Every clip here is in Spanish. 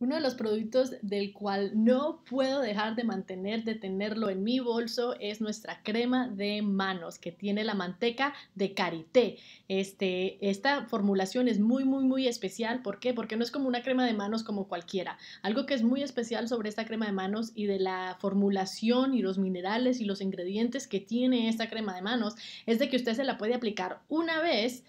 Uno de los productos del cual no puedo dejar de mantener, de tenerlo en mi bolso, es nuestra crema de manos que tiene la manteca de karité. Este, esta formulación es muy, muy, muy especial. ¿Por qué? Porque no es como una crema de manos como cualquiera. Algo que es muy especial sobre esta crema de manos y de la formulación y los minerales y los ingredientes que tiene esta crema de manos es de que usted se la puede aplicar una vez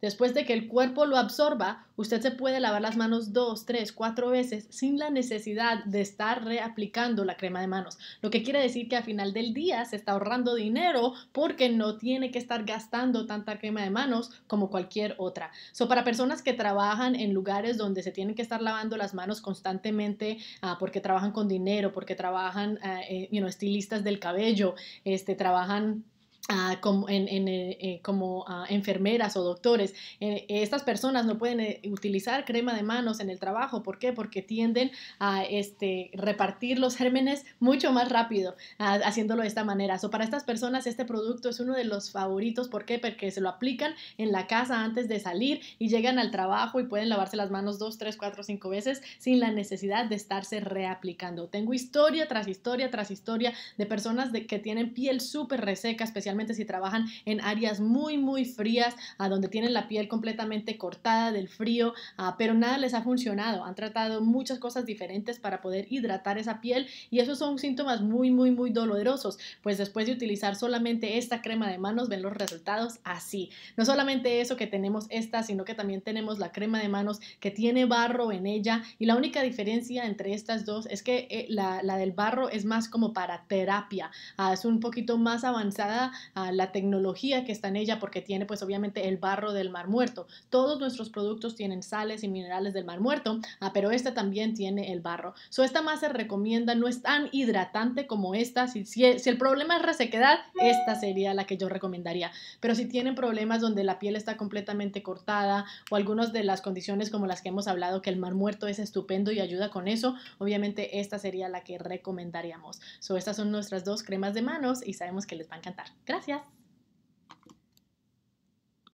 Después de que el cuerpo lo absorba, usted se puede lavar las manos dos, tres, cuatro veces sin la necesidad de estar reaplicando la crema de manos. Lo que quiere decir que al final del día se está ahorrando dinero porque no tiene que estar gastando tanta crema de manos como cualquier otra. So, para personas que trabajan en lugares donde se tienen que estar lavando las manos constantemente ah, porque trabajan con dinero, porque trabajan, ah, eh, estilistas del cabello, este, trabajan Ah, como, eh, eh, como ah, enfermeras o doctores. Eh, estas personas no pueden utilizar crema de manos en el trabajo. ¿Por qué? Porque tienden a este, repartir los gérmenes mucho más rápido ah, haciéndolo de esta manera. So, para estas personas este producto es uno de los favoritos. ¿Por qué? Porque se lo aplican en la casa antes de salir y llegan al trabajo y pueden lavarse las manos dos, tres, cuatro, cinco veces sin la necesidad de estarse reaplicando. Tengo historia tras historia tras historia de personas que tienen piel súper reseca, especialmente si trabajan en áreas muy, muy frías, a donde tienen la piel completamente cortada del frío, ah, pero nada les ha funcionado. Han tratado muchas cosas diferentes para poder hidratar esa piel y esos son síntomas muy, muy, muy dolorosos. Pues después de utilizar solamente esta crema de manos, ven los resultados así. No solamente eso que tenemos esta, sino que también tenemos la crema de manos que tiene barro en ella y la única diferencia entre estas dos es que eh, la, del barro es más como para terapia, ah, es un poquito más avanzada la tecnología que está en ella, porque tiene pues obviamente el barro del mar muerto. Todos nuestros productos tienen sales y minerales del mar muerto, ah, pero esta también tiene el barro. So, esta más se recomienda, no es tan hidratante como esta. Si, el problema es resequedad, esta sería la que yo recomendaría. Pero si tienen problemas donde la piel está completamente cortada o algunas de las condiciones como las que hemos hablado, que el mar muerto es estupendo y ayuda con eso, obviamente esta sería la que recomendaríamos. So, estas son nuestras dos cremas de manos y sabemos que les va a encantar. Gracias.